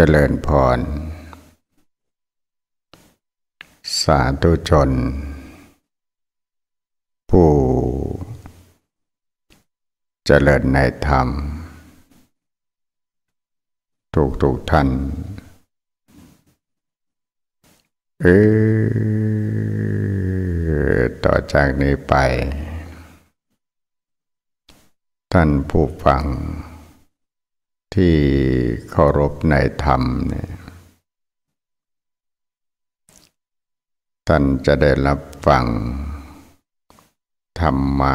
เจริญพร สาธุชน ผู้เจริญในธรรมถูกถูกท่านเออต่อจากนี้ไป ท่านผู้ฟังที่เคารพในธรรมเนี่ย ท่านจะได้รับฟัง ธรรมะ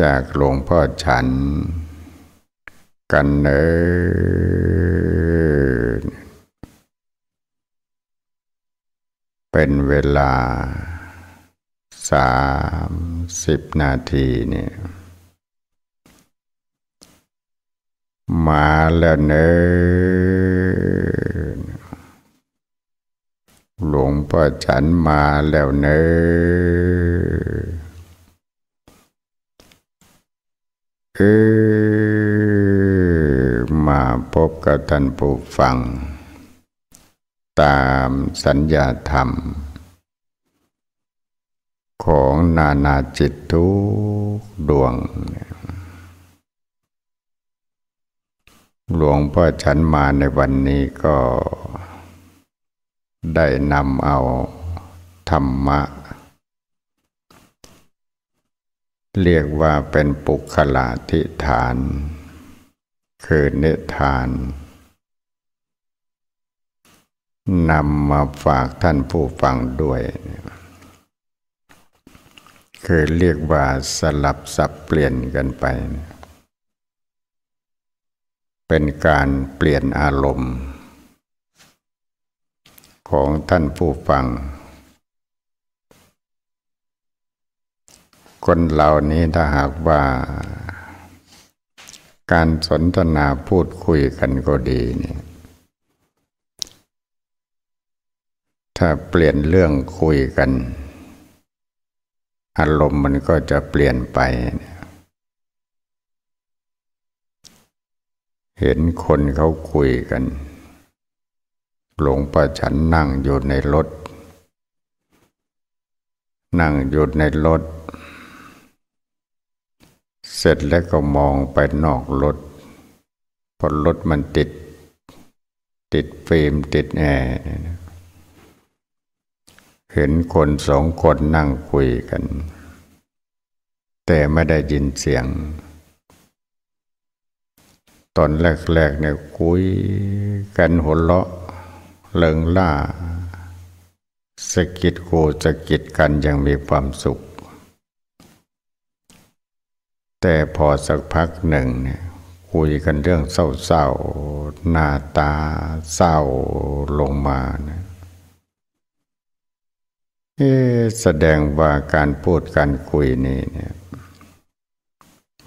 จากหลวงพ่อฉัน กันเนเป็นเวลาสามสิบนาทีเนี่ยมาแล้วเนอหลวงพ่อฉันมาแล้วเนอเออมาพบกับท่านผู้ฟัง ตามสัญญาธรรม ของนานาจิตทุกดวงเนี่ยหลวงพ่อฉันมาในวันนี้ก็ได้นำเอาธรรมะ เรียกว่าเป็นปุคลาธิฐาน คือเนธทานนำมาฝากท่านผู้ฟังด้วย คือเรียกว่าสลับสับเปลี่ยนกันไปนะเป็นการเปลี่ยนอารมณ์ ของท่านผู้ฟัง คนเหล่านี้ถ้าหากว่า การสนทนาพูดคุยกันก็ดีนี่ถ้าเปลี่ยนเรื่องคุยกัน อารมณ์มันก็จะเปลี่ยนไปเเห็นคนเขาคุยกัน หลวงป้าฉันนั่งอยู่ในรถ นั่งอยู่ในรถ เสร็จแล้วก็มองไปนอกรถพอรถมันติด ติดฟิล์มติดแอร์เห็นคนสองคนนั่งคุยกัน แต่ไม่ได้ยินเสียงตอนแรกๆเนี่ยคุยกันหัวเลาะเลิงล่าสกิดโกสกิดกันยังมีความสุข แต่พอสักพักหนึ่งเนี่ยคุยกันเรื่องเศร้าๆ หน้าตาเศร้าลงมาเนี่ยแสดงว่าการพูดการคุยนี่เนี่ย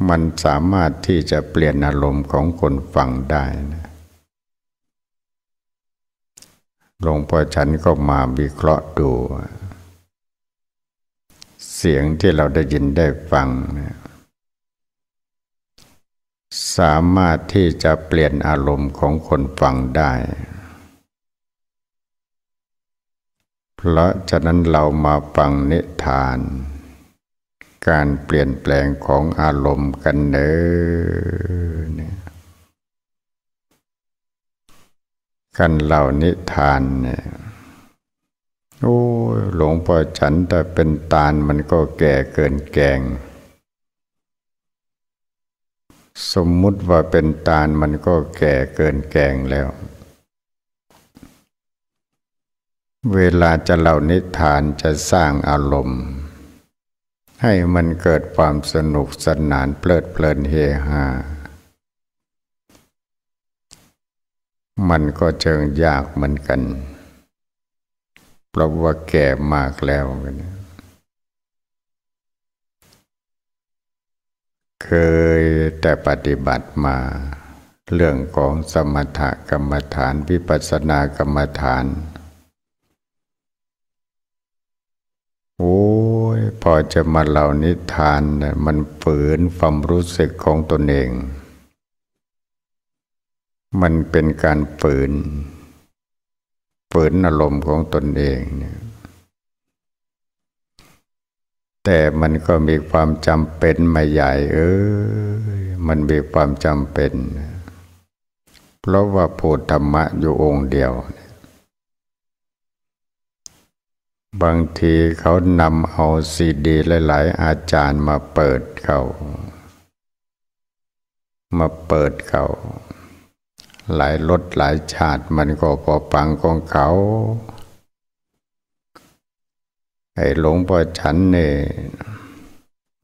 มันสามารถที่จะเปลี่ยนอารมณ์ของคนฟังได้นะหลวงพ่อฉันก็มาวิเคราะห์ดู เสียงที่เราได้ยินได้ฟังนะสามารถที่จะเปลี่ยนอารมณ์ของคนฟังได้ เพราะฉะนั้นเรามาฟังนิทานการเปลี่ยนแปลงของอารมณ์กันเนนกันเหล่านิทานเนี่ย โอ้หลวงพ่อฉันแต่เป็นตาลมันก็แก่เกินแกง สมมุติว่าเป็นตาลมันก็แก่เกินแกงแล้ว เวลาจะเล่านิทานจะสร้างอารมณ์ให้มันเกิดความสนุกสนานเพลิดเพลินเฮฮา มันก็เจิงยากเหมือนกัน เพราะว่าแก่มากแล้วเคยแต่ปฏิบัติมา เรื่องของสมถกรรมฐาน วิปัสสนากรรมฐานานพอจะมาเล่านิทาน มันฝืนความรู้สึกของตนเอง มันเป็นการฝืนฝืนอารมณ์ของตนเองเนแต่มันก็มีความจำเป็นมาใหญ่ เออมันมีความจำเป็น เพราะว่าพธธรรมะอยู่องค์เดียวเบางทีเขานำเอาซีดีหลายๆอาจารย์มาเปิดเขา มาเปิดเขาหลายรถหลายชาติมันก็พอฟังของเขาไอ้หลวงพ่อฉันเนี่ย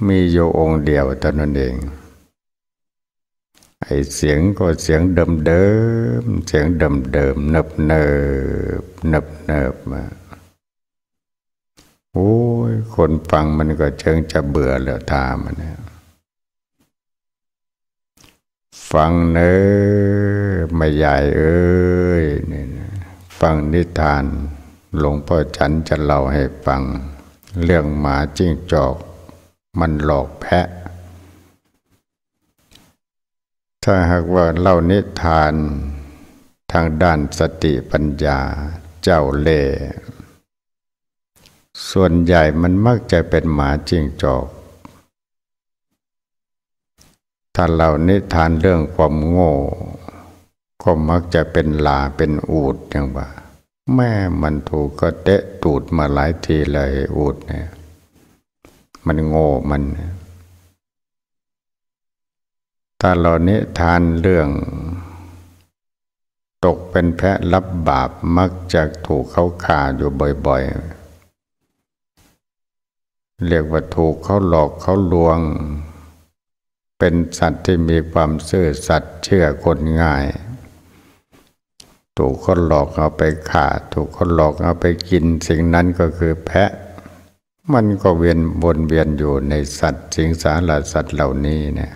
มีโยองเดียวตอนนั้นเองไอ้เสียงก็เสียงเดิมเดิมเสียงเดิมเดิมเนบเนบเนบเนบมาโอ้ย คนฟังมันก็เชิงจะเบื่อแล้วตามันนะฟังเนอไม่ใหญ่เอ้ยนี่นะฟังนิทานหลวงพ่อฉันจะเล่าให้ฟังเรื่องหมาจิ้งจอกมันหลอกแพะ ถ้าหากว่าเล่านิทานทางด้านสติปัญญาเจ้าเล่ส่วนใหญ่มันมักจะเป็นหมาจิ้งจอกถ้าเรานิทานเรื่องความโง่ก็มักจะเป็นลาเป็นอูดอย่างว่า แม่มันถูกก็เตะตูดมาหลายทีเลย อูดเนี่ย มันโง่มันถ้าเรานิทานเรื่องตกเป็นแพะรับบาปมักจะถูกเขาข่าอยู่บ่อย ๆเรียกว่าถูกเขาหลอกเขาลวง เป็นสัตว์ที่มีความซื่อสัตย์เชื่อคนง่าย ถูกเขาหลอกเอาไปข่าถูกเขาหลอกเอาไปกิน สิ่งนั้นก็คือแพะ มันก็เวียนวนเวียนอยู่ในสัตว์ สิงสารสัตว์เหล่านี้เนี่ย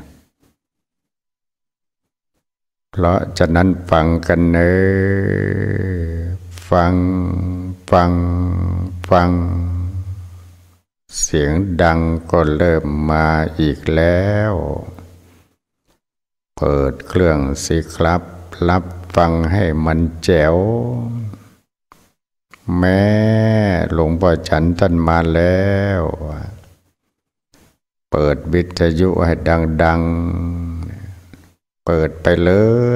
เพราะฉะนั้นฟังกันเนอฟังฟังฟังเสียงดังก็เริ่มมาอีกแล้ว เปิดเครื่องสิครับ รับฟังให้มันแจ๋ว แม่หลวงพ่อฉันท่านมาแล้ว เปิดวิทยุให้ดัง ๆ เปิดไปเล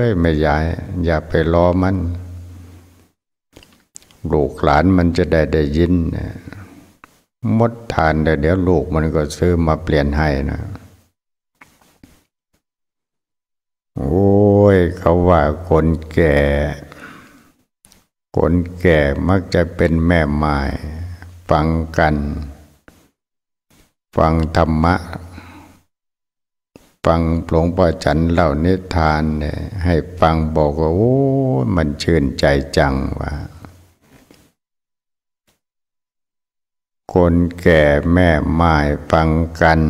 ย ไม่ใหญ่อย่าไปรอมัน ลูกหลานมันจะได้ได้ยินนยมดทานแต่เดี๋ยวลูกมันก็ซื้อมาเปลี่ยนให้นะ โอ้ย เขาว่าคนแก่ คนแก่มักจะเป็นแม่ไม้ ฟังกัน ฟังธรรมะ ฟังหลวงพ่อฉันเล่านิทานเนี่ยให้ฟังบอกว่าโอ้มันชื่นใจจังว่าคนแก่แม่ไม้ฟังกัน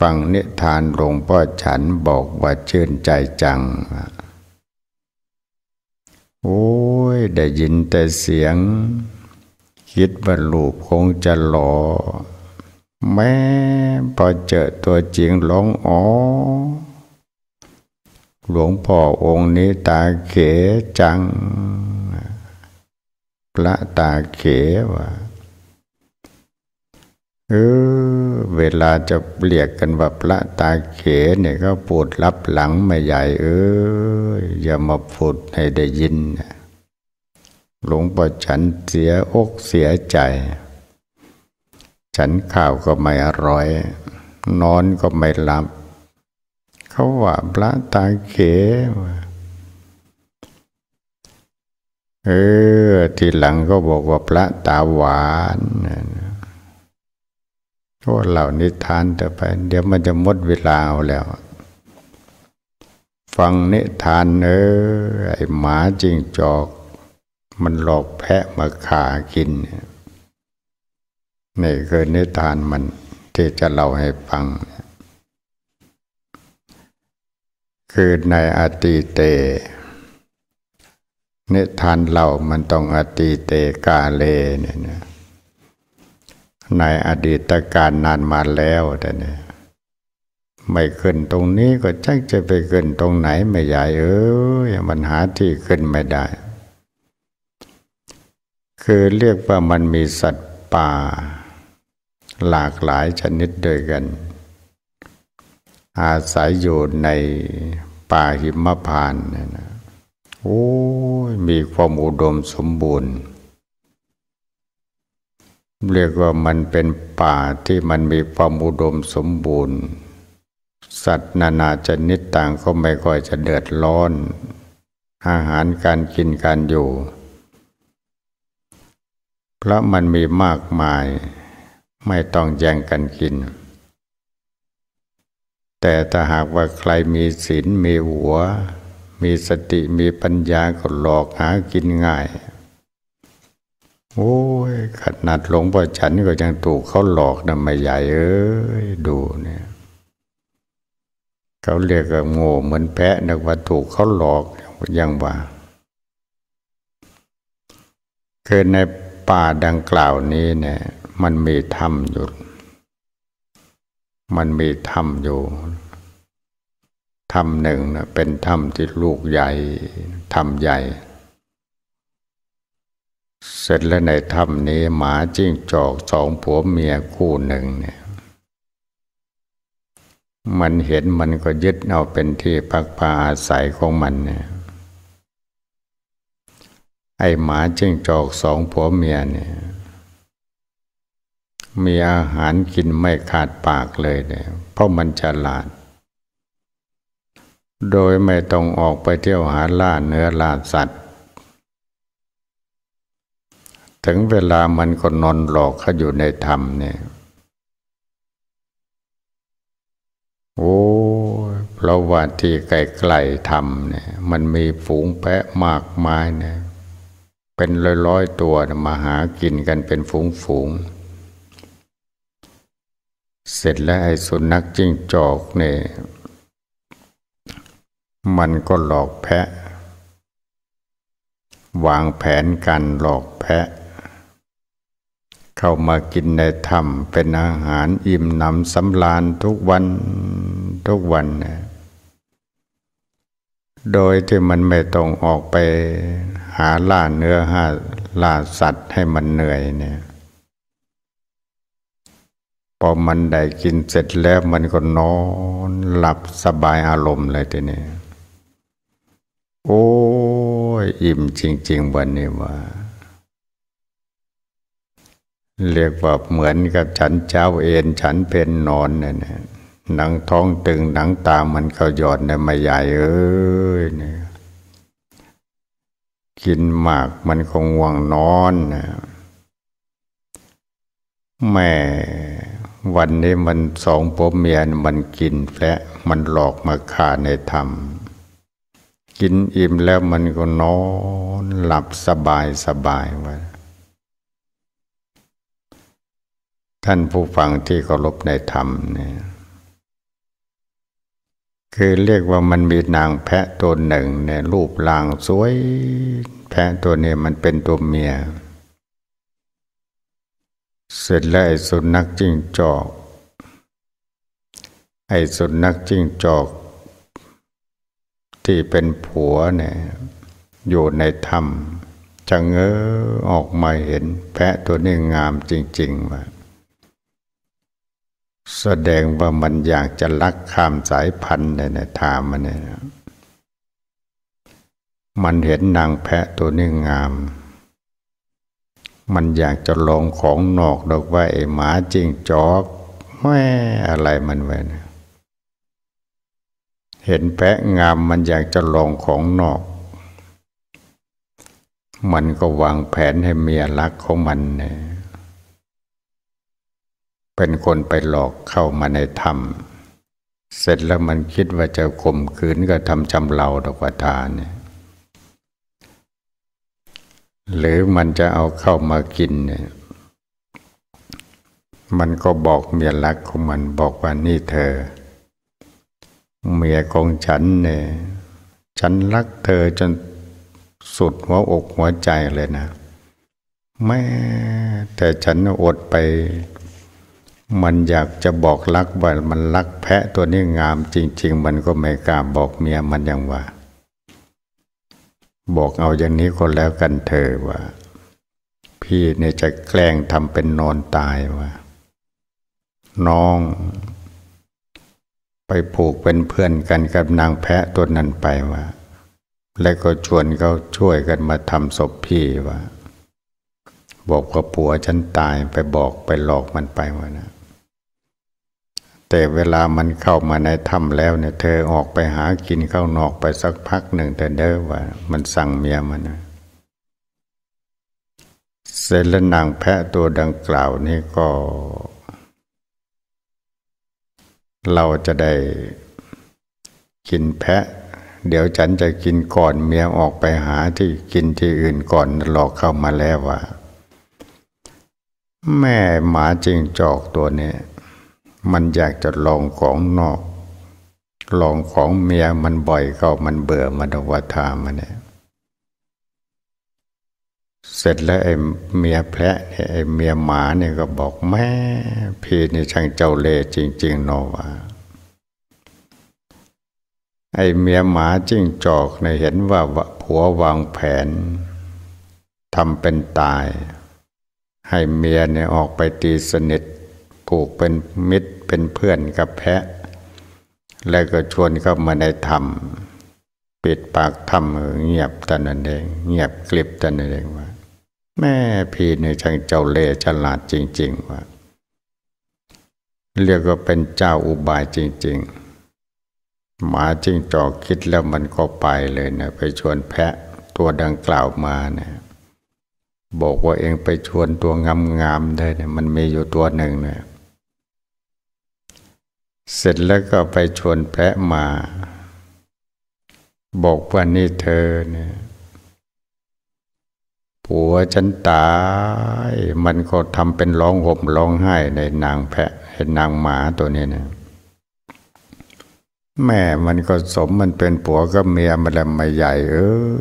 ฟังนิทานหลวงพ่อฉันบอกว่าชื่นใจจัง โอ้ย ได้ยินแต่เสียง คิดว่าลูกคงจะหลอแม่พอเจอตัวจริงร้องอ๋อหลวงพ่อองค์นี้ตาเขจัง พระตาเขวะเออเวลาจะเรียกกันว่าพระตาเขเนี่ยก็ปวดรับหลังไม่ใหญ่ เอออย่ามาพูดให้ได้ยินหลวงู่อฉันเสีย อกเสียใจ ฉันข้าวก็ไม่อร่อย นอนก็ไม่หลับ เขาว่าพระตาเขเออทีหลังก็บอกว่าพระตาหวานนโทษเหล่านิทานแต่ไป เดี๋ยวมันจะหมดเวลาเอาแล้ว ฟังนิทานเออไอหมาจิงจอก มันหลอกแพะมาขากินนี่คือนิทานมันที่จะเล่าให้ฟัง คือในอติเต นิทานเล่ามันต้องอติเตกาเลเนี่ยในอดีตการนานมาแล้วแต่เนี่ยไม่ขึ้นตรงนี้ก็จักจะไปขึ้นตรงไหนไม่ใหญ่เออยมันหาที่ขึ้นไม่ได้ คือเรียกว่ามันมีสัตว์ป่าหลากหลายชนิดด้วยกัน อาศัยอยู่ในป่าหิมพานต์นะโอ้ยมีความอุดมสมบูรณ์เรียกว่ามันเป็นป่าที่มันมีความอุดมสมบูรณ์ สัตว์นานาชนิดต่างก็ไม่ค่อยจะเดือดร้อน อาหารการกินการอยู่ เพราะมันมีมากมายไม่ต้องแย่งกันกิน แต่ถ้าหากว่าใครมีศีลมีหัว มีสติมีปัญญาก็หลอกหากินง่ายโอ้ยขนาดหลงพ่อฉันก็ยังถูกเขาหลอกนะไม่ใหญ่เอ้ยดูเนี่ย เขาเรียกว่าโง่ เหมือนแพะนึกว่าถูกเขาหลอกยังว่า คือในป่าดังกล่าวนี้เนี่ยมันมีธรรมอยู่มันมีธรรมอยู่ธรรมหนึ่งนะเป็นธรรมที่ลูกใหญ่ธรรมใหญ่เสร็จแล้วในถ้ำนี้ หมาจิ้งจอกสองผัวเมีย คู่หนึ่งเนี่ย มันเห็นมันก็ยึดเอาเป็นที่พักพาอาศัยของมันเนี่ย ไอหมาจิ้งจอกสองผัวเมียเนี่ยมีอาหารกินไม่ขาดปากเลยเนี่ยเพราะมันฉลาด โดยไม่ต้องออกไปเที่ยวหาล่าเนื้อล่าสัตว์ถึงเวลามันก็นอนหลอกเขาอยู่ในธรรมเนี่ยโอ้เราะว่าที่ไกลๆธรรมเนี่ย มันมีฝูงแพะมากมายเนี่ยเป็นร้อยๆตัวมาหากินกันเป็นฝูงๆ เสร็จแล้วไอ้สุนัขจิ้งจอกเนี่ยมันก็หลอกแพะ วางแผนกันหลอกแพะเข้ามากินในธรรมเป็นอาหารอิ่มหนำสำราญทุกวันทุกวันนะโดยที่มันไม่ต้องออกไปหาล่าเนื้อหาล่าสัตว์ให้มันเหนื่อยเนี่ย พอมันได้กินเสร็จแล้วมันก็นอนหลับสบายอารมณ์เลยทีนี้โอ้ย อิ่มจริง ๆ วันนี้ว่าเรียกว่าเหมือนกับฉันเช้าเอ็นฉันเพนนอนเนี่ยนหนังท้องตึงหนังตามันก็หยอดเนี่ยไม่ใหญ่เอ้ยเนี่ยกินมากมันคงวัางนอนนะแม่วันนี้มันสองปมเมียนมันกินแฝะมันหลอกมาฆ่าในธรรม กินอิ่มแล้วมันก็นอนหลับสบายสบายว่าท่านผู้ฟังที่เคารพในธรรมเนี่ยคือเรียกว่ามันมีนางแพะตัวหนึ่งเนี่ยรูปร่างสวย แพะตัวนี้มันเป็นตัวเมีย เสร็จแล้วไอ้สุนัขจิ้งจอกไอ้สุนัขจิ้งจอก ที่เป็นผัวเนี่ย อยู่ในธรรมจะเงอออกมาเห็นแพะตัวนี้งามจริงๆว่าแสดงว่ามันอยากจะลักข้ามสายพันธุ์ในทางมันเนี่ยมันเห็นนางแพะตัวนี้งาม มันอยากจะลองของนอก ดอกว่าไอหมาจริงจอกแม่อะไรมันไว้นะ เห็นแพะงามมันอยากจะลองของนอก มันก็วางแผนให้เมียรักของมันเนี่ยเป็นคนไปหลอกเข้ามาในธรรม เสร็จแล้วมันคิดว่าจะข่มขืนก็ทำจำเราดอกว่าทานเนี่ยหรือมันจะเอาเข้ามากินเนี่ย มันก็บอกเมียรักของมันบอกว่านี่เธอ เมียของฉันเนี่ยฉันรักเธอจนสุดหัวอกหัวใจเลยนะ แม่แต่ฉันอดไปมันอยากจะบอกรักว่ามันรักแพะตัวนี้งามจริง ๆ มันก็ไม่กล้าบอกเมียมันยังว่าบอกเอาอย่างนี้ก็แล้วกันเธอว่า พี่เนี่ยจะแกล้งทำเป็นนอนตายว่าน้อง ไปผูกเป็นเพื่อนกันกับนางแพะตัวนั้นไปว่าและก็ชวนเขาช่วยกันมาทำศพพี่ว่าบอกกับผัวฉันตายไปบอกไปหลอกมันไปวะนะแต่เวลามันเข้ามาในถ้ำแล้วเนี่ยเธอออกไปหากินข้าวนอกไปสักพักหนึ่งแต่เด้อว่ามันสั่งเมียมันนะเสร็จแล้วนางแพะตัวดังกล่าวนี่ก็ เราจะได้กินแพะ เดี๋ยวฉันจะกินก่อนเมียออกไปหาที่กินที่อื่นก่อนหลอกเข้ามาแล้วว่าแม่หมาจิงจอกตัวนี้มันอยากจะลองของนอก ลองของเมียมันบ่อยเข้ามันเบื่อมันวัฏามันเนี่ย เสร็จแล้วไอ้เมียแพะไอ้เมียหมาเนี่ยก็บอกแม่ พี่นี่ช่างเจ้าเล่จริงๆงนวาไอ้เมียหมาจิ้งจอกเนี่ยเห็นว่าผัววางแผนทำเป็นตาย ให้เมียเนี่ยออกไปตีสนิทลูกเป็นมิตรเป็นเพื่อนกับแพะ แล้วก็ชวนเข้ามาในธรรม ปิดปากธรรมเงียบตันนั่นเอง เงียบกลิบตันนั่นเองว่า แม่พีใเนี่ยช่างเจ้าเล่ฉลาดจริง ๆ ว่าเรียกก็เป็นเจ้าอุบายจริงๆหมาจิ้งจอกคิดแล้วมันก็ไปเลยนะ ไปชวนแพะตัวดังกล่าวมาเนะี่ยบอกว่าเองไปชวนตัวงามๆได้เนี่ยมันมีอยู่ตัวหนึ่งเนี่ยเสร็จแล้วก็ไปชวนแพะมาบอกว่านี่เธอเนี่ยผัวฉันตาย มันก็ทำเป็นร้องห่มร้องไห้ในนางแพะ เห็นนางหมาตัวนี้เนี่ยแม่มันก็สมมันเป็นผัวก็เมียมันแล้วมาใหญ่เออ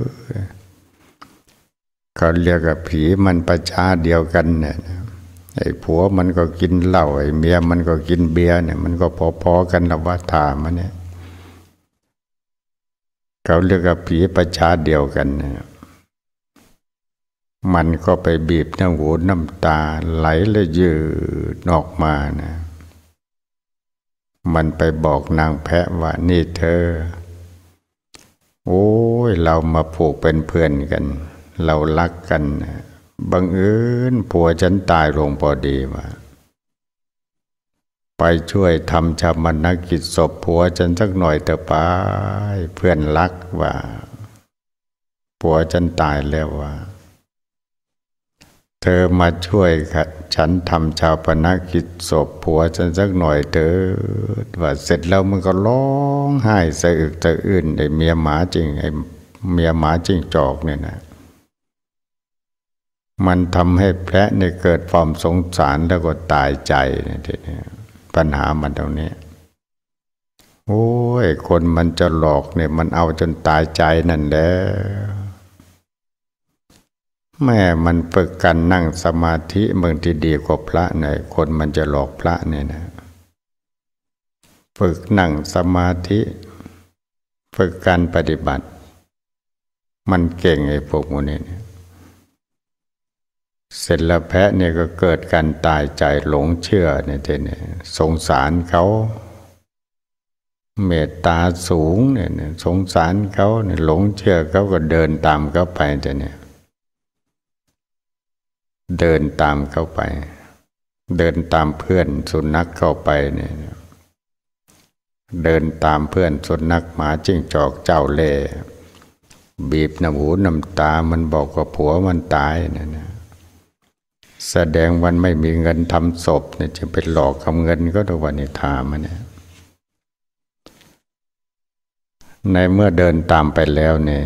เขาเรียกกับผีมันประชาเดียวกันเนี่ยไอ้ผัวมันก็กินเหล้าไอ้เมียมันก็กินเบียร์เนี่ย มันก็พอๆ กันละว่าถามันเนี่ย เขาเรียกว่าผีประชาเดียวกันเนี่ยมันก็ไปบีบน้ำหูน้ำตาไหลและยืดออกมานะมันไปบอกนางแพะว่านี่เธอ โอ้ยเรามาผูกเป็นเพื่อนกัน เรารักกันนะบังเอิญผัวฉันตายลงพอดีมา ไปช่วยทำชามนกิจศพผัวฉันสักหน่อยเถอะป้าเพื่อนรักว่าผัวฉันตายแล้วว่า เธอมาช่วยฉันทำชาวปนกิจศพผัวฉันสักหน่อยเถอะว่าเสร็จแล้วมันก็ร้องไห้สะอึกสะอื้นไอเมียหมาจริงไอเมียหมาจริงจอกเนี่ยนะมันทำให้แพะเนี่ยเกิดความสงสารแล้วก็ตายใจทีนี้ปัญหามันตรงนี้โอ้ยคนมันจะหลอกเนี่ย มันเอาจนตายใจนั่นแล้วแม่มันฝึกกันนั่งสมาธิเมืองที่ดีกว่าพระเนี่ยคนมันจะหลอกพระเนี่ยนะ ฝึกนั่งสมาธิ ฝึกการปฏิบัติ มันเก่งไอ้พวกมันเนี่ยเสร็จแล้วแพะเนี่ยก็เกิดการตายใจหลงเชื่อเนี่ยเนี่ย สงสารเขา เมตตาสูงเนี่ยสงสารเขาเนี่ยหลงเชื่อเขาก็เดินตามเขาไปเนี่ย เดินตามเขาไป เดินตามเพื่อนสุนัขเข้าไปเนี่ยเดินตามเพื่อนสุนัขหมาจิ้งจอกเจ้าเล่บีบน้ำหูน้ำตามันบอกว่าผัวมันตายเนี่ยแสดงวันไม่มีเงินทำศพเนี่ยจะไปหลอกเำาเงินก็ตัววันนี้ถามันเนี่ย ในเมื่อเดินตามไปแล้วเนี่ย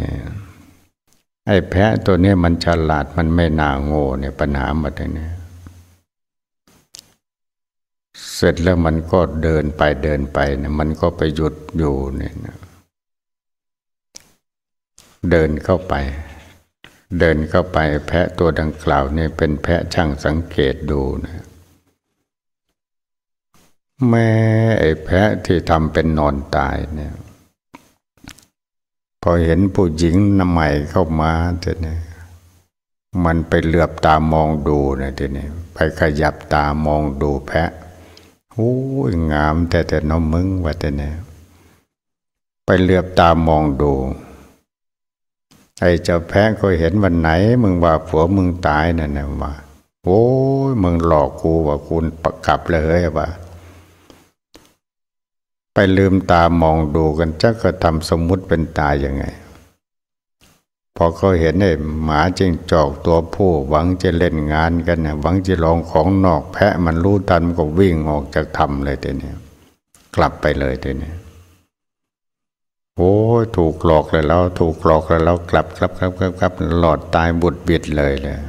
ไอ้แพะตัวนี้มันฉลาดมันไม่น่าโง่เนี่ยปัญหาหมดเลยเนี่ย เสร็จแล้วมันก็เดินไปเดินไปเนี่ยมันก็ไปหยุดอยู่เนี่ย เดินเข้าไปเดินเข้าไปแพะตัวดังกล่าวเนี่ยเป็นแพะช่างสังเกตดูนะ แม่ไอ้แพะที่ทำเป็นนอนตายเนี่ย พอเห็นผู้หญิงน้ำใหม่เข้ามาทีนียมันไปเหลือบตามองดูนะทีนี่ไปขยับตามองดูแพะโอ้ยงาม แต่แต่น้องมึงว่าแต่เนี่ยไปเหลือบตามองดูไอ้เจ้าแพ้ก็เห็นวันไหนมึงว่าผัวมึงตายนั่นนะว่า โอ้ยมึงหลอกกูว่ากูประกับเลยเฮ้ยว่า ไปลืมตามองดูกันจักกทำสมมุติเป็นตายยังไงพอเขาเห็นไอ้หมาจิงจอกตัวผู้หวังจะเล่นงานกันนะหวังจะลองของนอกแพะมันรู้ตันก็วิ่งออกจากทำเลยเดี๋ยวนี้กลับไปเลยเดี๋ยวนี้โอ้ยถูกหลอกเลยแล้วถูกหลอกเลยแล้วกลับครับครับครับครับหลอดตายบุดบิดเลยเลย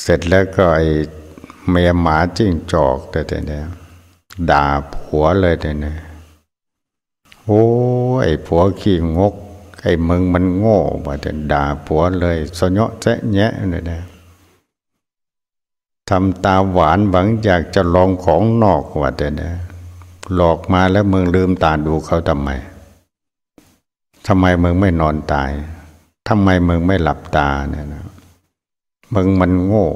เสร็จแล้วก็ไอเมียหมาจิ้งจอกแต่แต่เนี่ยด่าผัวเลยแต่เนี่ยโอ้ไอผัวขี้งก ไอมึงมันโง่มาแต่ด่าผัวเลยสะเนาะเจ๊ะแยะเลยนะทำตาหวานหวังอยากจะลองของนอกว่าแต่เนี่ยหลอกมาแล้วมึงลืมตาดูเขาทำไม ทำไมมึงไม่นอนตาย ทำไมมึงไม่หลับตาเนี่ยนะมึงมันโง่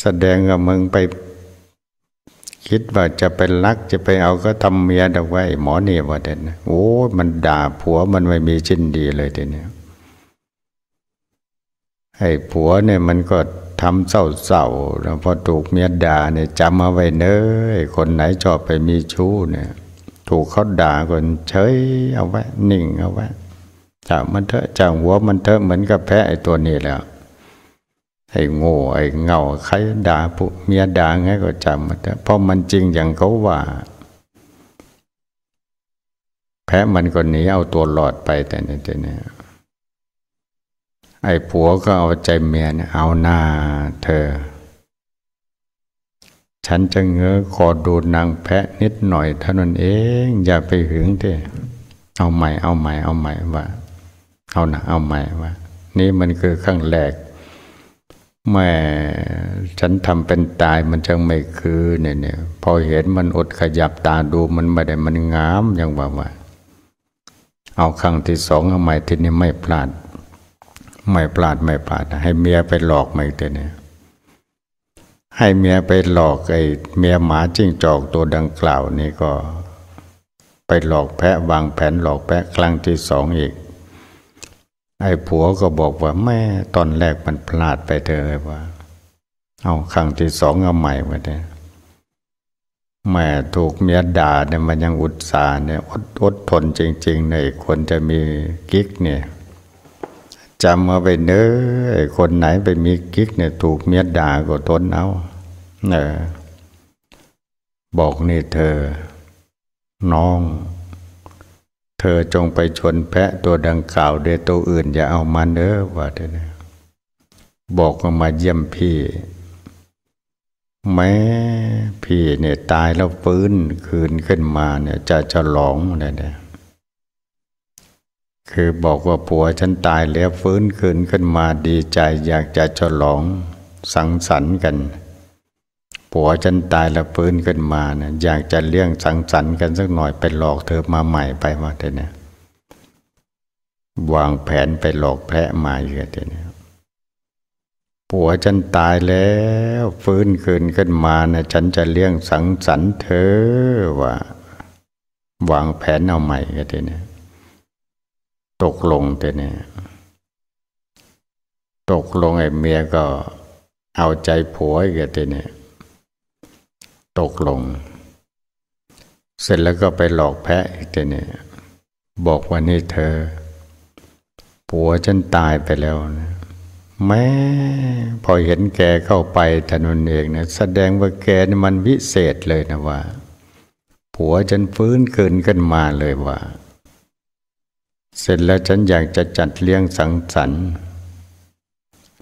แสดงกับมึงไปคิดว่าจะไปรัก จะไปเอาก็ทำเมียเอาไว้ หมอเนี่ยว่าเด่นโอ้มันด่าผัวมันไม่มีชิ้นดีเลยทีเนี้ยไอ้ผัวเนี่ยมันก็ทำเศร้าๆ แล้วพอถูกเมียด่าเนี่ยจำมาไว้เนยคนไหนชอบไปมีชู้เนี่ย ถูกเขาด่าคนเฉยเอาไว้ นิ่งเอาไว้จับมันเถอะจังหัวมันเถอะ เหมือนกับแพ้ไอ้ตัวนี้แล้วไอ้โง่ ไอ้เงา ใครด่าผู้เมียด่าไงก็จำมันเถอะ เพราะมันจริงอย่างเขาว่า แพ้มันก็หนีเอาตัวหลอดไปแต่เนี่ยไอ้ผัวก็เอาใจเมียเนี่ย เอาหน้าเธอ ฉันจะเงื้อขอดดูนางแพะนิดหน่อยเท่านั้นเองอย่าไปหึงเถอะเอาใหม่เอาใหม่เอาใหม่ว่า เอาหนะเอาใหม่ว่า นี่มันคือขั้งแรกแม่ฉันทำเป็นตายมันจึงไม่คือเนี่ยเนี่ยพอเห็นมันอดขยับตาดูมันไม่ได้มันงามอย่างว่าว่าเอาครั้งที่สองเอาใหม่ทีนี้ไม่พลาดไม่พลาดไม่พลาดให้เมียไปหลอกมาอีกเนี่ยให้เมียไปหลอกไอ้เมียหมาจิ้งจอกตัวดังกล่าวนี่ก็ ไปหลอกแพะวางแผนหลอกแพะครั้งที่สองอีก ไอ้ผัวก็บอกว่าแม่ตอนแรกมันพลาดไปเธอว่า เอาครั้งที่สองเอาใหม่มาเนี่ยแม่ถูกเมียด่าเนี่ยมันยังอุตส่าห์เนี่ยอดอดทนจริงๆในคนจะมีกิ๊กเนี่ยจำมาไปเนื้อ คนไหนไปมีกิ๊กเนี่ยถูกเมียด่าก็ทนเอาเออบอกนี่เธอ น้อง เธอจงไปชนแพะ ตัวดังกล่าวเดตัวอื่น อย่าเอามานเน้อว่าเธอบอกมาเยี่ยมพี่ แม้พี่ เนี่ย ตายแล้วฟื้นคืนขึ้นมา เนี่ย จะฉลองอะไรเนี่ยคือบอกว่าผัวฉันตายแล้วฟื้นคืนขึ้นมาดีใจอยากจะฉลองสังสรรค์กันผัวฉันตายแล้วฟื้นขึ้นมานะอยากจะเลี้ยง สังสรรค์กันสักหน่อย ไปหลอกเธอมาใหม่ไปมาเนี่ยวางแผนไปหลอกแพะมาเยอะเถอนี่ยผัวฉันตายแล้วฟื้นคืนขึ้นมาเนะฉันจะเลี้ยงสังสรรค์เธอว่า วางแผนเอาใหม่กันเนี่ยตกลงแต่เนี่ยตกลงไอ้เมียก็เอาใจผัวอีกแต่เนี่ยตกลง เสร็จแล้วก็ไปหลอกแพะอีกแต่เนี่ยบอกว่านี่เธอ ผัวฉันตายไปแล้วนะแม่พอเห็นแกเข้าไปถนนเองนะแสดงว่าแกมันวิเศษเลยนะว่า ผัวฉันฟื้นเกินกันมาเลยว่าเสร็จแล้วฉันอยากจะจัดเลี้ยงสังสรรค์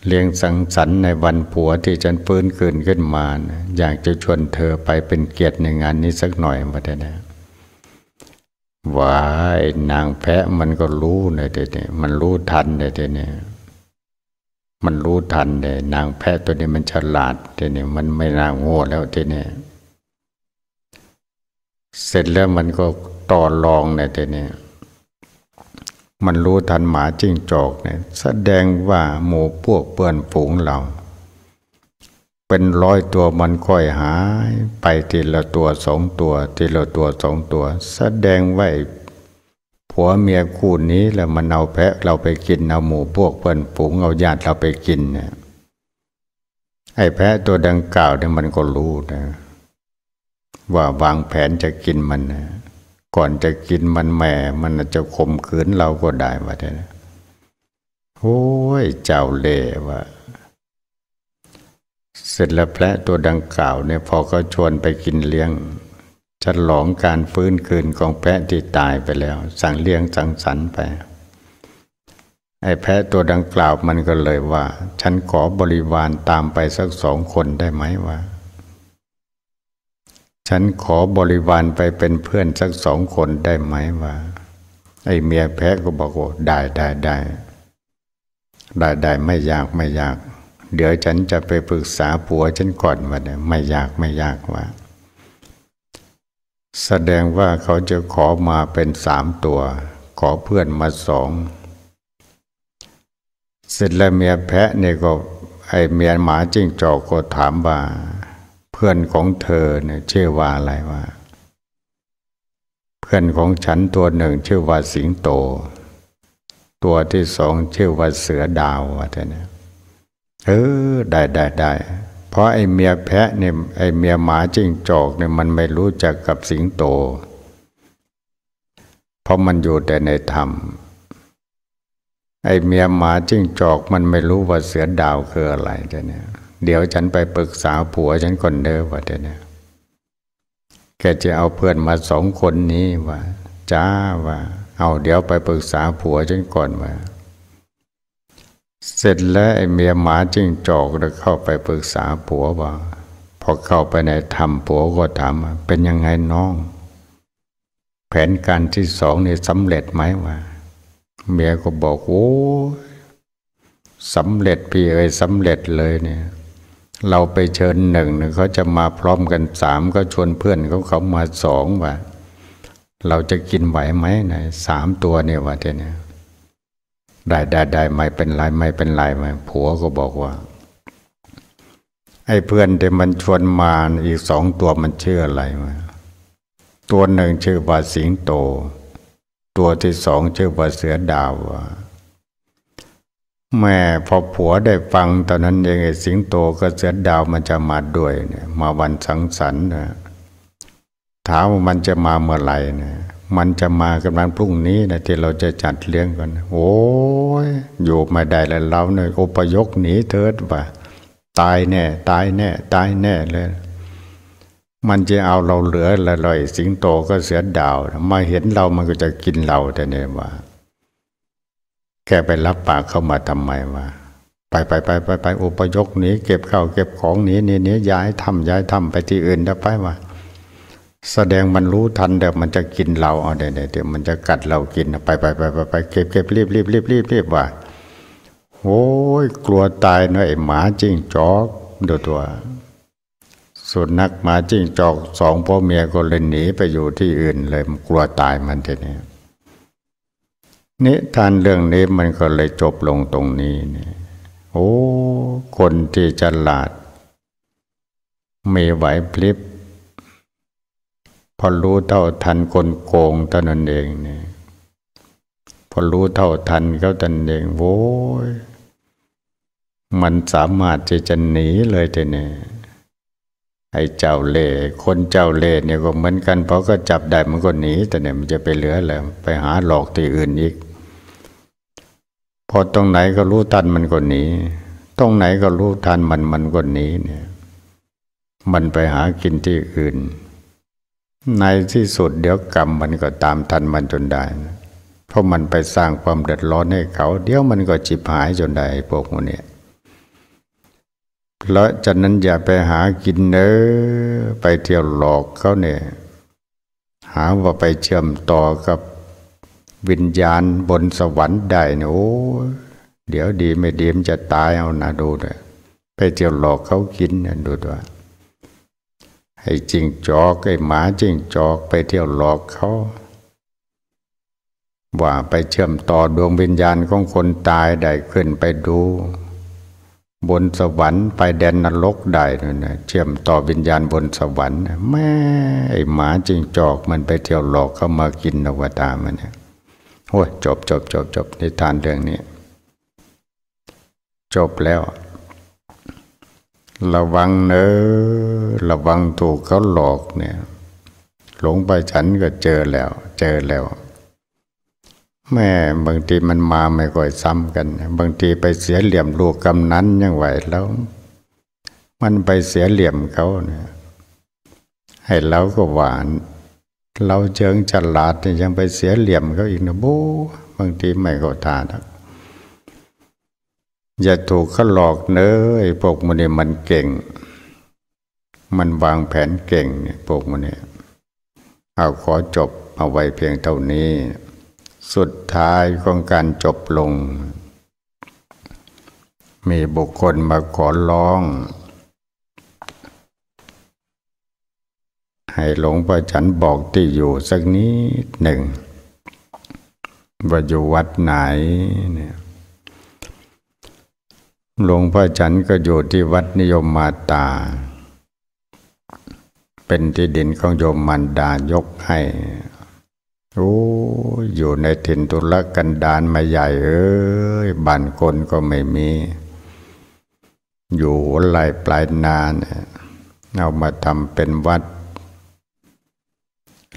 เลี้ยงสังสรรค์ในวันผัวที่ฉันฟื้นคืนขึ้นมานะอยากจะชวนเธอไปเป็นเกียรติในงานนี้สักหน่อยมาได้นะว้ายนางแพะมันก็รู้เนยเดี๋นี้มันรู้ทันเนยเดี๋นี้มันรู้ทันเนี่ยนางแพะตัวนี้มันฉลาดเดี๋ยนี้มันไม่น่าโง่แล้วเดี๋ยนี้เสร็จแล้วมันก็ต่อรองเ่ยเดี๋ยนียมันรู้ทันหมาจิ้งจอกเนี่ย แสดงว่าหมูพวกเปื่อนฝูงเราเป็นร้อยตัวมันค่อยหายไปทีละตัวสองตัวทีละตัวสองตัว แสดงว่าผัวเมียคู่นี้แล้วมันเอาแพะเราไปกินเอาหมูพวกเพื่อนฝูงเอาญาติเราไปกินเนี่ยไอ้แพะตัวดังกล่าวเนี่ยมันก็รู้นะว่าวางแผนจะกินมันนะก่อนจะกินมันแหม่ มันจะข่มขืนเราก็ได้มาเถนะโอ้ยเจ้าเล่ว่เสร็จแล้วแพะตัวดังกล่าวเนี่ยพอเขาชวนไปกินเลี้ยงฉลองการฟื้นคืนของแพะที่ตายไปแล้ว สั่งเลี้ยงสังสรรค์ไปไอ้แพะตัวดังกล่าวมันก็เลยว่า ฉันขอบริวารตามไปสักสองคนได้ไหมวะฉันขอบริวารไปเป็นเพื่อนสักสองคนได้ไหมวะไอเมียแพ้ก็บอกว่าได้ได้ได้ได้ได้ไม่ยากไม่ยาก เดี๋ยวฉันจะไปปรึกษาผัว ฉันก่อนวะเนี่ยไม่ยากไม่ยากว่า แสดงว่าเขาจะขอมาเป็นสามตัว ขอเพื่อนมาสองเสร็จแล้วเมียแพะเนี่ยก็ไอเมียหมาจิ้งจอกก็ถามว่าเพื่อนของเธอเนี่ยเชื่อว่าอะไรว่า เพื่อนของฉันตัวหนึ่ง ชื่อว่าสิงโต ตัวที่สองชื่อว่าเสือดาวว่าแตเนี่ยเออได้ได้ได้เพราะไอเมียแพะเนี่ยไอเมียหมาจิ้งจอกเนี่ยมันไม่รู้จักกับสิงโต เพราะมันอยู่แต่ในธรรม ไอเมียหมาจิ้งจอก มันไม่รู้ว่าเสือดาวคืออะไรแตเนี่ยเดี๋ยวฉันไปปรึกษาผัวฉันก่อนเด้อว่าเดี๋ยวนี้แกจะเอาเพื่อนมาสองคนนี้ว่าจ้าว่า เอาเดี๋ยวไปปรึกษาผัวฉันก่อนว่า เสร็จแล้วไอ้เมียหมาจิ้งจอกแล้วเข้าไปปรึกษาผัวว่าพอเข้าไปในธรรมผัวก็ถามเป็นยังไงน้อง แผนการที่สองนี่สำเร็จไหมวะเมียก็บอกโอ้สำเร็จพี่เอ้ยสำเร็จเลยเนี่ยเราไปเชิญหนึ่งเขาจะมาพร้อมกันสามก็ชวนเพื่อนเขาเขามาสองว่าเราจะกินไหวไหมนะสามตัวเนี่ยว่าเนี่ยได้ได้ได้ไม่เป็นไรไม่เป็นไรไม่ผัวก็บอกว่าไอ้เพื่อนที่มันชวนมาอีกสองตัวมันชื่ออะไรมาตัวหนึ่งชื่อว่าสิงโต ตัวที่สองชื่อว่าเสือดาวว่าแม่พอผัวได้ฟัง ตอนนั้นยังไงสิงโตก็เส็จดาวมันจะมาด้วยเนี่ย มาวันสังสรรค์นะถามว่ามันจะมาเมื่อไหร่นะมันจะมากันวันพรุ่งนี้นะที่เราจะจัดเลี้ยงกันโอ้ยอยู่ไม่ได้แล้วเราเนี่ยอปยกหนีเถิดว่าตายแน่ ตายแน่ตายแน่เลยมันจะเอาเราเหลือละลอยสิงโตก็เส็จดาวมาเห็นเรามันก็จะกินเราแต่เนี่ยว่าแกไปรับปาก เข้ามาทำไมวะไปไปไปไปไปอุปยกหนีเก็บข้าวเก็บของหนีเนีเนี้ย้ายทำย้ายทำไปที่อื่นเดี๋ยวไปวะแสดงมันรู้ทันเดี๋ยว มันจะกินเราเอาเดี๋ยวเดี๋ยวมันจะกัดเรากินไปไปไปไปไปเก็บเก็บรีบรีบรีบรีบรีบว่ะโอ้ยกลัวตายเนาะไอหมาจิ้งจอกดูตัวสุนัขหมาจิ้งจอก สองพ่อเมียก็เลยหนีไปอยู่ที่อื่น เลยกลัวตายมันทีนี้นิทานเรื่องนี้มันก็เลยจบลงตรงนี้เนี่ยโอ้คนที่ฉลาด มีไหวพลิบพอรู้เท่าทันคนโกงตนนเองเนี่ยพอรู้เท่าทันเขาตนเองโว้ยมันสามารถที่จะหนีเลยแต่เนี่ยไอ้เจ้าเล่คนเจ้าเล่เนี่ยก็เหมือนกันเพราะก็จับได้มันก็หนีแต่เนี่ยมันจะไปเหลือแล้วไปหาหลอกที่อื่นอีกพอตรงไหนก็รู้ทันมันก็หนีตรงไหนก็รู้ทันมันมันก็หนีเนี่ย มันไปหากินที่อื่น ในที่สุด เดี๋ยวกรรมมันก็ตามทันมันจนได้นะเพราะมันไปสร้างความเดือดร้อนให้เขา เดี๋ยวมันก็จิบหายจนได้พวกนเนี่ยแล้วจากนั้นอย่าไปหากินเนอไปเที่ยวหลอกเขาเนี่ย หาว่าไปเชื่อมต่อกับวิญญาณบนสวรรค์ได้เนี่ยโอ้เดี๋ยวดีไม่ดีมันจะตายเอานะดูด้วยไปเจียวหลอกเขากินนะดูด้วยไอ้จิงจอกไอ้หมาจิงจอก ไปเที่ยวหลอกเขา ว่าไปเชื่อมต่อดวงวิญญาณของคนตายได้ขึ้นไปดู บนสวรรค์ไปแดนนรกได้นะเชื่อมต่อวิญญาณบนสวรรค์ แม่ไอ้หมาจิงจอกมันไปเที่ยวหลอกเขามากินนวตามันเนี่ยโอ้จบจบจบจบนิทานเรื่องนี้จบแล้ว ระวังเนอระวังถูกเขาหลอกเนี่ยหลงไปฉันก็เจอแล้ว เจอแล้ว แม่บางทีมันมาไม่ก่อยซ้ำกัน บางทีไปเสียเหลี่ยมลูกกำนั้นยังไหวแล้ว มันไปเสียเหลี่ยมเขาเนี่ยให้เราก็หวานเราเจิงจดลาด ยังไปเสียเหลี่ยมเขาอีกนะบูบางทีไม่ก็ทานอย่าถูกเขาหลอกเนยพวกมันเนี่ยมันเก่ง มันวางแผนเก่งเนี่ยพวกมันเนี่ยเอาขอจบเอาไว้เพียงเท่านี้ สุดท้ายของการจบลง มีบุคคลมาขอร้องให้หลวงพ่อฉันบอกที่อยู่สักนิดหนึ่ง ว่าอยู่วัดไหนเนี่ย หลวงพ่อฉันก็อยู่ที่วัดนิยมมาตา เป็นที่ดินของโยมมันดายกให้ โอ้อยู่ในถิ่นทุรกันดารมาใหญ่เอ้ย บ้านคนก็ไม่มี อยู่ไหลปลายนานเอามาทำเป็นวัด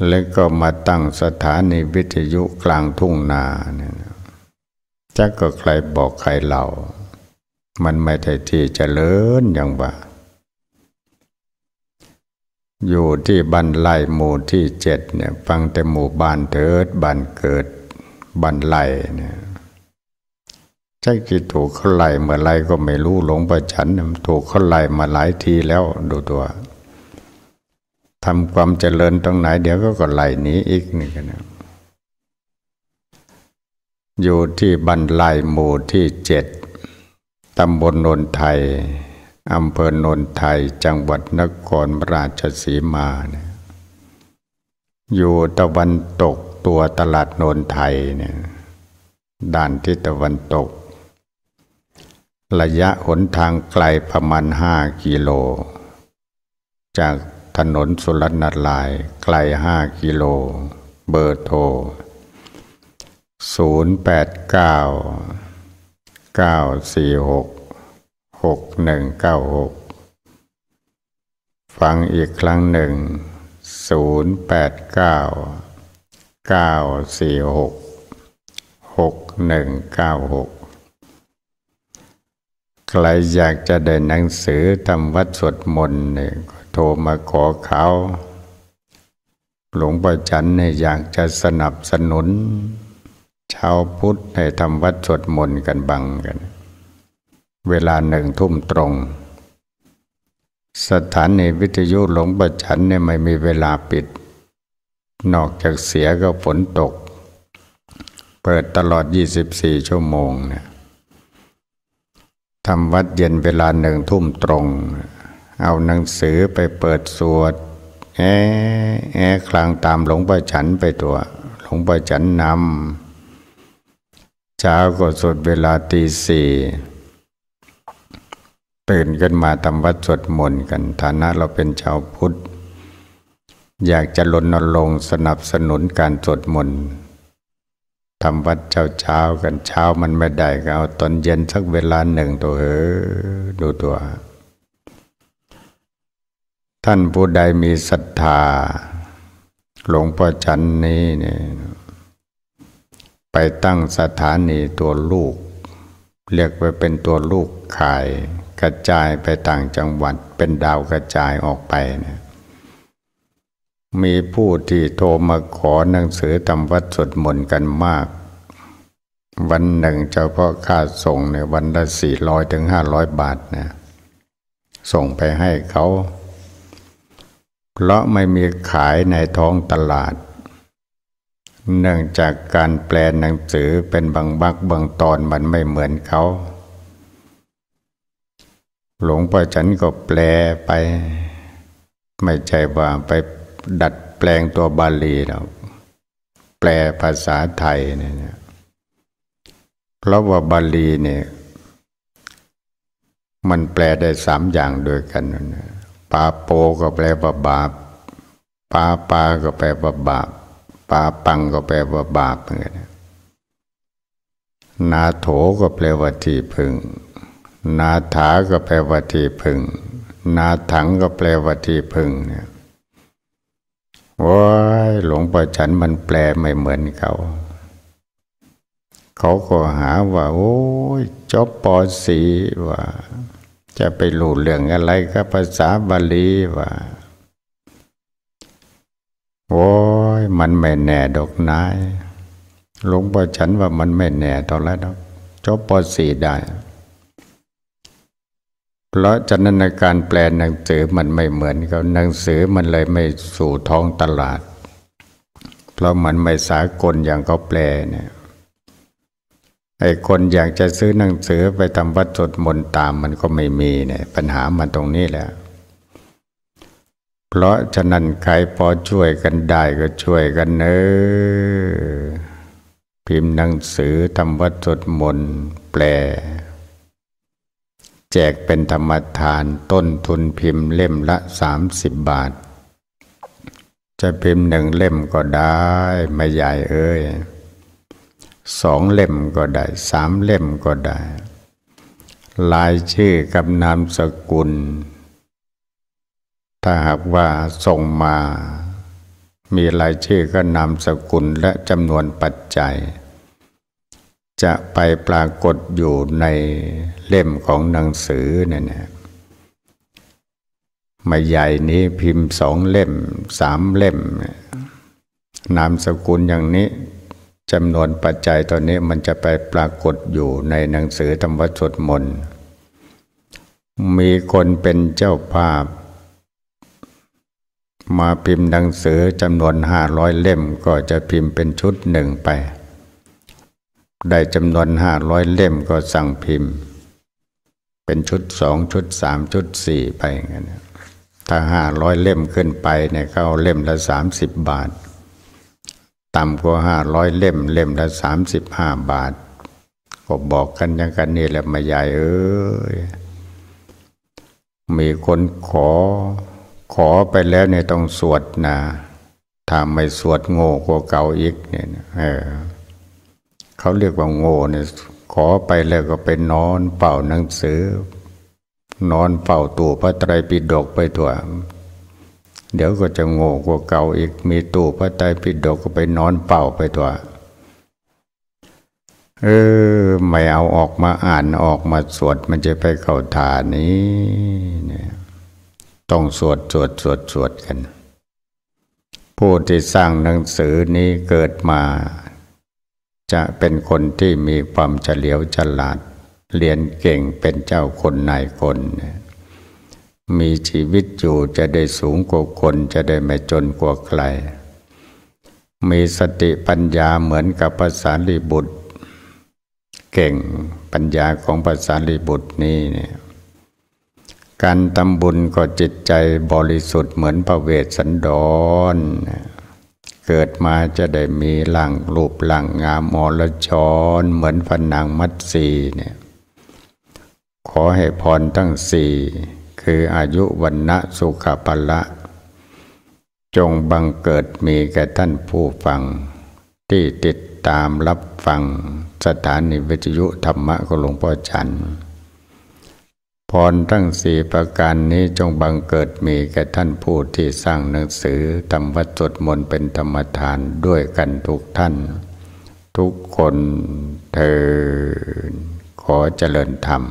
แล้วก็มาตั้งสถานีวิทยุกลางทุ่งนาเนี่ยจักก็ใครบอกใครเล่า มันไม่ได้ที่จเจริญอย่างว่าอยู่ที่บ้านไล่หมู่ที่เจ็ดเนี่ยฟังแต่หมู่บ้านเถิดบ้านเกิดบ้านไล่เนี่ยใชกคิดถูกเขาไล่เมื่อไรก็ไม่รู้หลงประชันถูกเขาไล่มาหลายทีแล้วดูตัวทำความเจริญตรงไหนเดี๋ยวก็ก็ไหลหนีอีกหนึ่งนะอยู่ที่บันไลหมู่ที่เจ็ด ตำบลโนนไทยอำเภอโนนไทย จังหวัดนครราชสีมาเนะอยู่ตะวันตกตัวตลาดโนนไทยเนี่ย ด้านทิศตะวันตก ระยะหนทางไกล ประมาณห้ากิโล จากถนนสุรนาลายไกลห้ากิโล เบอร์โทร 089 946 6196 ฟังอีกครั้งหนึ่ง 089 946 6196ใครอยากจะได้หนังสือทำวัดสวดมนต์เนี่ยทรมาขอเขา หลวงพ่อจันใน้อยากจะสนับสนุน ชาวพุทธให้ทำวัดสวดมนต์กันบังกัน เวลาหนึ่งทุ่มตรง สถานในวิทยุหลวงพ่อจันเนี่ยไม่มีเวลาปิด นอกจากเสียก็ฝนตก เปิดตลอด 24 ชั่วโมงเนี่ยทำวัดเย็นเวลาหนึ่งทุ่มตรงเเอาหนังสือไปเปิดสวดแอแอคลางตามหลวงปู่ฉันไปตัวหลวงปู่ฉันนำเช้าก็สวดเวลาตีสี่ตื่นขึ้นมาทำวัดสวดมนต์กัน ฐานะเราเป็นชาวพุทธ อยากจะลดนลงสนับสนุนการสวดมนต์ ทำวัดเช้าเช้ากันเช้ามันไม่ได้ก็เอาตอนเย็นสักเวลาหนึ่งตัวเออดูตัวท่านผู้ใดมีศรัทธา หลวงพ่อจันนี้เนี่ย ไปตั้งสถานีตัวลูก เรียกไปเป็นตัวลูกขาย กระจายไปต่างจังหวัดเป็นดาวกระจายออกไปเนี่ย มีผู้ที่โทรมาขอหนังสือทำวัดสดมนกันมาก วันหนึ่งเจ้าพ่อค่าส่งเนี่ยวันละสี่ร้อยถึงห้าร้อยบาทนะ ส่งไปให้เขาเพราะไม่มีขายในท้องตลาด เนื่องจากการแปลหนังสือเป็นบางบักบางตอนมันไม่เหมือนเขา หลวงพ่อฉันก็แปลไป ไม่ใช่ว่าไปดัดแปลงตัวบาลีหรอกแปลภาษาไทยเนี่ยเพราะว่าบาลีเนี่ย มันแปลได้สามอย่างโดยกันนะปาโปก็แปลว่าบาปปาปาก็แปลว่าบาปปาปังก็แปลว่าบาปเหมือนกันนาโถก็แปลว่าที่พึงนาถาก็แปลว่าที่พึงนาถังก็แปลว่าที่พึงเนี่ยว้ายหลวงปู่ฉันมันแปลไม่เหมือนเขา เขาก็หาว่าโอ้ยจบปอสีว่าจะไปหลูเรื่องอะไรก็ภาษาบาลีว่าโอ้ย มันไม่แน่ดอกนายหลวงพ่อฉันว่ามันไม่แน่ตอนแรกจบปสี่ได้ เพราะฉะนั้นการแปลหนังสือมันไม่เหมือนกับหนังสือมันเลยไม่สู่ท้องตลาด เพราะมันไม่สากลอย่างเขาแปลเนี่ยไอ้คนอยากจะซื้อหนังสือไปทำวัดสดมนตามมันก็ไม่มีเนี่ย ปัญหามันตรงนี้แหละ เพราะฉะนั้นใครพอช่วยกันได้ก็ช่วยกันเนอพิมพ์หนังสือทำวัดสดมนแปล แจกเป็นธรรมทานต้นทุนพิมพ์เล่มละสามสิบบาท จะพิมพ์หนึ่งเล่มก็ได้ ไม่ใหญ่เอ้ยสองเล่มก็ได้สามเล่มก็ได้ลายชื่อกับนามสกุล ถ้าหากว่าส่งมา มีลายชื่อกับนามสกุลและจำนวนปัจจัย จะไปปรากฏอยู่ในเล่มของหนังสือเนี่ยมาใหญ่นี้พิมพ์สองเล่มสามเล่ม นามสกุลอย่างนี้จำนวนปัจจัยตอนนี้มันจะไปปรากฏอยู่ในหนังสือธรรมวัสดมน มีคนเป็นเจ้าภาพ มาพิมพ์หนังสือ จำนวนห้าร้อยเล่มก็จะพิมพ์เป็นชุดหนึ่งไป ได้จำนวนห้าร้อยเล่มก็สั่งพิมพ์ เป็นชุดสองชุดสามชุดสี่ไปอย่างนั้นถ้าห้าร้อยเล่มขึ้นไปเนี่ยเขาเล่มละสามสิบบาทต่ำกว่าห้าร้อยเล่ม เล่มละสามสิบห้าบาท ก็บอกกันยังกันนี่แหละมาใหญ่ เอ้ย มีคนขอ ขอไปแล้วเนี่ยต้องสวดนะถ้าไม่สวดโง่กว่าเก่าอีกเนี่ยเออเขาเรียกว่าโง่เนี่ยขอไปแล้วก็ไปนอนเป่าหนังสือ นอนเป่าตัวพระไตรปิฎกไปถั่วเดี๋ยวก็จะโง่กว่าเก่าอีกมีตู้พระไตรปิฎกก็ไปนอนเป่าไปตัว เออ ไม่เอาออกมาอ่านออกมาสวด มันจะไปเข่าฐานนี้ เนี่ย ต้องสวดสวดสวดสวดกัน ผู้ที่สร้างหนังสือนี้เกิดมา จะเป็นคนที่มีความเฉลียวฉลาด เรียนเก่งเป็นเจ้าคนนายคนเนี่ยมีชีวิตอยู่จะได้สูงกว่าคนจะได้ไม่จนกว่าใคร มีสติปัญญาเหมือนกับภาษาลีบุตร เก่งปัญญาของภาษาลีบุตรนี่เนี่ย การทำบุญก็จิตใจบริสุทธิ์เหมือนพระเวสสันดร เกิดมาจะได้มีหลังรูปหลังงามอรชนเหมือนฝันนางมัดสีเนี่ย ขอให้พรทั้งสี่คืออายุวันนะสุขภละ จงบังเกิดมีแก่ท่านผู้ฟัง ที่ติดตามรับฟังสถานีวิทยุธรรมะของหลวงพ่อจันทร์พรทั้งสี่ประการนี้จงบังเกิดมีแก่ท่านผู้ที่สร้างหนังสือธรรมวัจดมนเป็นธรรมทานด้วยกันทุกท่าน ทุกคนเธอขอเจริญธรรม